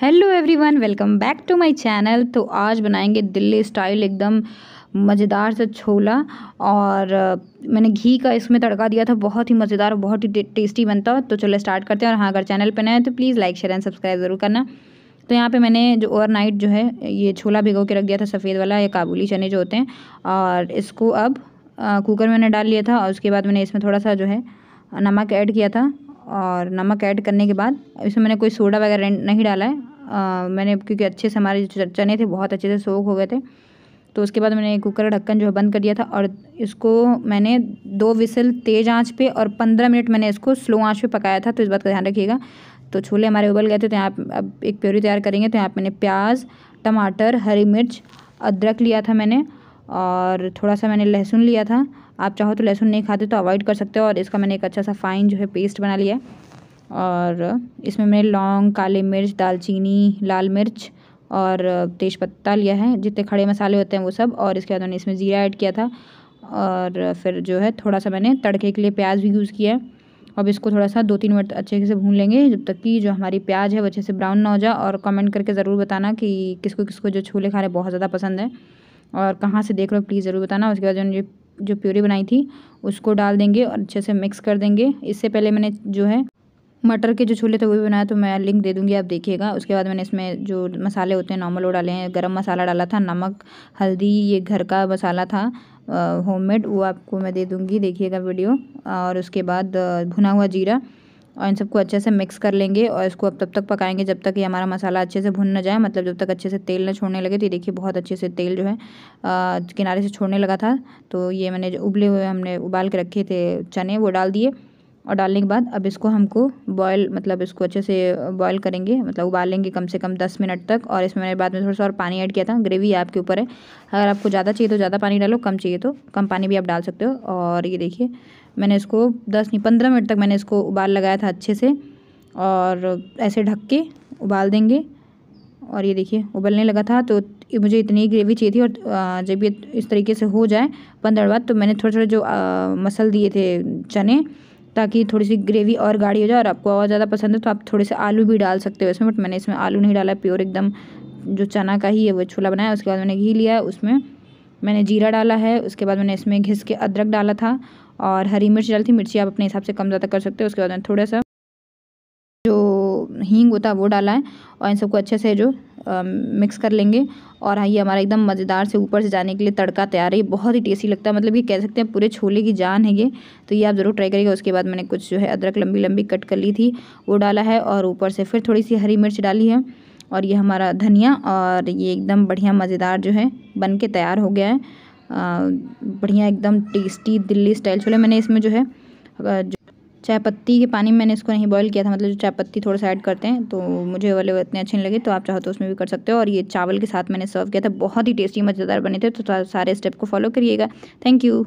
hello everyone welcome back to my channel तो आज बनाएंगे दिल्ली स्टाइल एकदम मज़ेदार सा छोला और मैंने घी का इसमें तड़का दिया था बहुत ही मज़ेदार और बहुत ही टेस्टी बनता है तो चलो स्टार्ट करते हैं और हाँ अगर चैनल पर नए हैं तो please like share and subscribe ज़रूर करना तो यहाँ पे मैंने जो ओवरनाइट जो है ये छोला भिगो के रख दिया था सफ़ेद वाला या काबुली चने जो होते हैं और इसको अब कुकर में मैंने डाल लिया था और उसके बाद मैंने इसमें थोड़ा सा जो है नमक ऐड किया था और नमक ऐड करने के बाद इसमें मैंने कोई सोडा वगैरह नहीं डाला है आ, मैंने क्योंकि अच्छे से हमारे जो चने थे बहुत अच्छे से सोख हो गए थे तो उसके बाद मैंने कुकर ढक्कन जो है बंद कर दिया था और इसको मैंने दो विसल तेज़ आंच पे और पंद्रह मिनट मैंने इसको स्लो आंच पे पकाया था तो इस बात का ध्यान रखिएगा तो छोले हमारे उबल गए थे तो यहाँ अब एक प्योरी तैयार करेंगे तो यहाँ मैंने प्याज टमाटर हरी मिर्च अदरक लिया था मैंने और थोड़ा सा मैंने लहसुन लिया था आप चाहो तो लहसुन नहीं खाते तो अवॉइड कर सकते हो और इसका मैंने एक अच्छा सा फाइन जो है पेस्ट बना लिया और इसमें मैंने लौंग काली मिर्च दालचीनी लाल मिर्च और तेज पत्ता लिया है जितने खड़े मसाले होते हैं वो सब और इसके बाद मैंने इसमें ज़ीरा ऐड किया था और फिर जो है थोड़ा सा मैंने तड़के के लिए प्याज भी यूज़ किया है अब इसको थोड़ा सा दो तीन मिनट अच्छे से भून लेंगे जब तक कि जो हमारी प्याज है वो अच्छे से ब्राउन ना हो जाए और कमेंट करके ज़रूर बताना कि किसको किसको जो छोले खाने बहुत ज़्यादा पसंद है और कहाँ से देख रहे हो प्लीज़ ज़रूर बताना उसके बाद जो जो जो प्यूरी बनाई थी उसको डाल देंगे और अच्छे से मिक्स कर देंगे इससे पहले मैंने जो है मटर के जो छोले थे वो भी बनाया तो मैं लिंक दे दूँगी आप देखिएगा उसके बाद मैंने इसमें जो मसाले होते हैं नॉर्मल वो डाले हैं गरम मसाला डाला था नमक हल्दी ये घर का मसाला था होममेड वो आपको मैं दे दूँगी देखिएगा वीडियो और उसके बाद भुना हुआ जीरा और इन सबको अच्छे से मिक्स कर लेंगे और इसको अब तब तक पकाएंगे जब तक ये हमारा मसाला अच्छे से भुन ना जाए मतलब जब तक अच्छे से तेल ना छोड़ने लगे तो ये देखिए बहुत अच्छे से तेल जो है किनारे से छोड़ने लगा था तो ये मैंने जो उबले हुए हमने उबाल के रखे थे चने वो डाल दिए और डालने के बाद अब इसको हमको बॉयल मतलब इसको अच्छे से बॉयल करेंगे मतलब उबालेंगे कम से कम दस मिनट तक और इसमें मैंने बाद में थोड़ा सा और पानी ऐड किया था ग्रेवी आपके ऊपर है अगर आपको ज़्यादा चाहिए तो ज़्यादा पानी डालो कम चाहिए तो कम पानी भी आप डाल सकते हो और ये देखिए मैंने इसको दस नहीं पंद्रह मिनट तक मैंने इसको उबाल लगाया था अच्छे से और ऐसे ढक के उबाल देंगे और ये देखिए उबलने लगा था तो मुझे इतनी ग्रेवी चाहिए थी और जब ये इस तरीके से हो जाए पंद्रह बाद तो मैंने थोड़े थोड़े जो मसल दिए थे चने ताकि थोड़ी सी ग्रेवी और गाढ़ी हो जाए और आपको और ज़्यादा पसंद है तो आप थोड़े से आलू भी डाल सकते हो इसमें बट मैंने इसमें आलू नहीं डाला प्योर एकदम जो चना का ही है वो छोला बनाया उसके बाद मैंने घी लिया उसमें मैंने जीरा डाला है उसके बाद मैंने इसमें घिस के अदरक डाला था और हरी मिर्च डाली थी मिर्ची आप अपने हिसाब से कम ज़्यादा कर सकते हो उसके बाद मैंने थोड़ा सा जो हींग होता है वो डाला है और इन सबको अच्छे से जो मिक्स कर लेंगे और हाँ ये हमारा एकदम मज़ेदार से ऊपर से जाने के लिए तड़का तैयार है ये बहुत ही टेस्टी लगता है मतलब ये कह सकते हैं पूरे छोले की जान है ये तो ये आप ज़रूर ट्राई करिएगा उसके बाद मैंने कुछ जो है अदरक लंबी लंबी कट कर ली थी वो डाला है और ऊपर से फिर थोड़ी सी हरी मिर्च डाली है और ये हमारा धनिया और ये एकदम बढ़िया मज़ेदार जो है बन के तैयार हो गया है बढ़िया एकदम टेस्टी दिल्ली स्टाइल छोले मैंने इसमें जो है चाय पत्ती के पानी में मैंने इसको नहीं बॉईल किया था मतलब जो चाय पत्ती थोड़ा सा ऐड करते हैं तो मुझे वाले इतने अच्छे नहीं लगे तो आप चाहो तो उसमें भी कर सकते हो और ये चावल के साथ मैंने सर्व किया था बहुत ही टेस्टी मज़ेदार बने थे तो सारे स्टेप को फॉलो करिएगा थैंक यू